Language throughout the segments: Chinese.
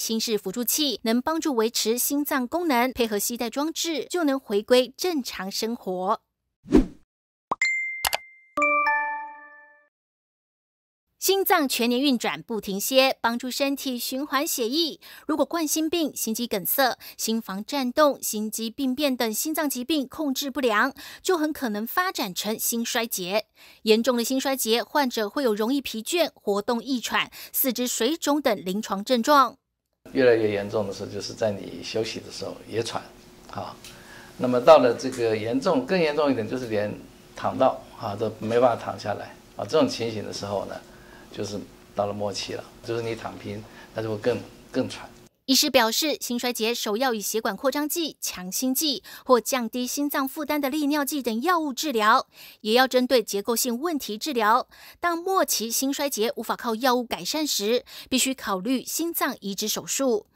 心室辅助器能帮助维持心脏功能，配合系带装置就能回归正常生活。心脏全年运转不停歇，帮助身体循环血液。如果冠心病、心肌梗塞、心房颤动、心肌病变等心脏疾病控制不良，就很可能发展成心衰竭。严重的心衰竭患者会有容易疲倦、活动易喘、四肢水肿等临床症状。越来越严重的时候，就是在你休息的时候也喘，啊，那么到了这个严重，更严重一点，就是连躺到啊都没办法躺下来啊，这种情形的时候呢，就是到了末期了，就是你躺平，那就会更更喘。医师表示，心衰竭首要以血管扩张剂、强心剂或降低心脏负担的利尿剂等药物治疗，也要针对结构性问题治疗。当末期心衰竭无法靠药物改善时，必须考虑心脏移植手术。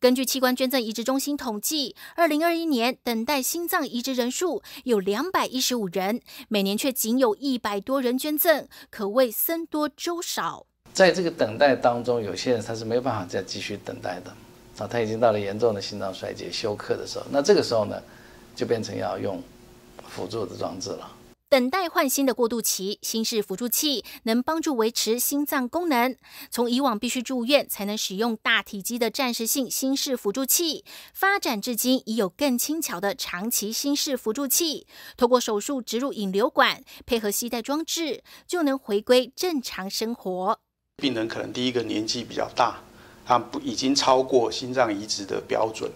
根据器官捐赠移植中心统计，二零二一年等待心脏移植人数有两百一十五人，每年却仅有一百多人捐赠，可谓僧多粥少。在这个等待当中，有些人他是没办法再继续等待的。啊，他已经到了严重的心脏衰竭休克的时候，那这个时候呢，就变成要用辅助的装置了。等待换心的过渡期，心室辅助器能帮助维持心脏功能。从以往必须住院才能使用大体积的暂时性心室辅助器，发展至今已有更轻巧的长期心室辅助器。通过手术植入引流管，配合系带装置，就能回归正常生活。病人可能第一个年纪比较大。他不已经超过心脏移植的标准，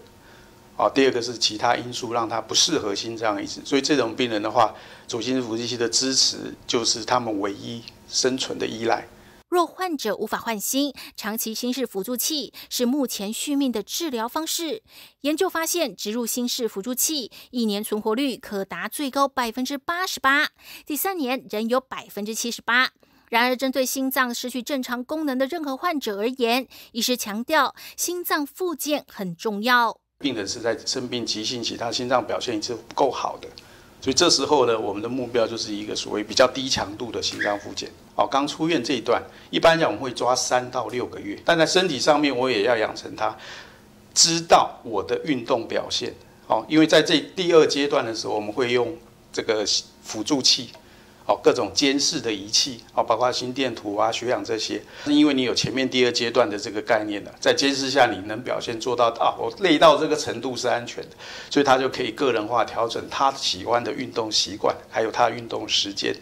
啊，第二个是其他因素让他不适合心脏移植，所以这种病人的话，左心室辅助器的支持就是他们唯一生存的依赖。若患者无法换心，长期心室辅助器是目前续命的治疗方式。研究发现，植入心室辅助器一年存活率可达最高百分之八十八，第三年仍有百分之七十八。然而，针对心脏失去正常功能的任何患者而言，医师强调心脏复健很重要。病人是在生病急性期，他心脏表现是不够好的，所以这时候呢，我们的目标就是一个所谓比较低强度的心脏复健。哦，刚出院这一段，一般讲我们会抓三到六个月，但在身体上面我也要养成他知道我的运动表现。哦，因为在这第二阶段的时候，我们会用这个辅助器。哦，各种监视的仪器，哦，包括心电图啊、血氧这些，是因为你有前面第二阶段的这个概念了，在监视下你能表现做到啊，我累到这个程度是安全的，所以他就可以个人化调整他喜欢的运动习惯，还有他运动时间。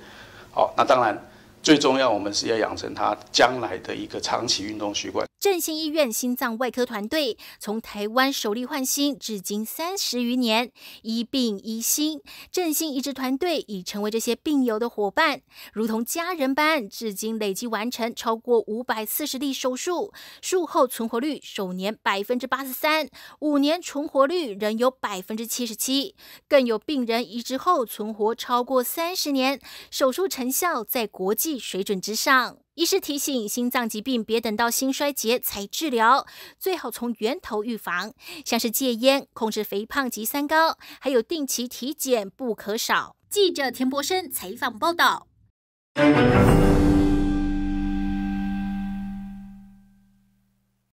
哦，那当然最重要，我们是要养成他将来的一个长期运动习惯。振兴医院心脏外科团队从台湾首例换心至今三十余年，一病一心，振兴移植团队已成为这些病友的伙伴，如同家人般。至今累计完成超过五百四十例手术，术后存活率首年百分之八十三，五年存活率仍有百分之七十七，更有病人移植后存活超过三十年，手术成效在国际水准之上。医师提醒：心脏疾病别等到心衰竭才治疗，最好从源头预防。像是戒烟、控制肥胖及三高，还有定期体检不可少。记者田博生采访报道。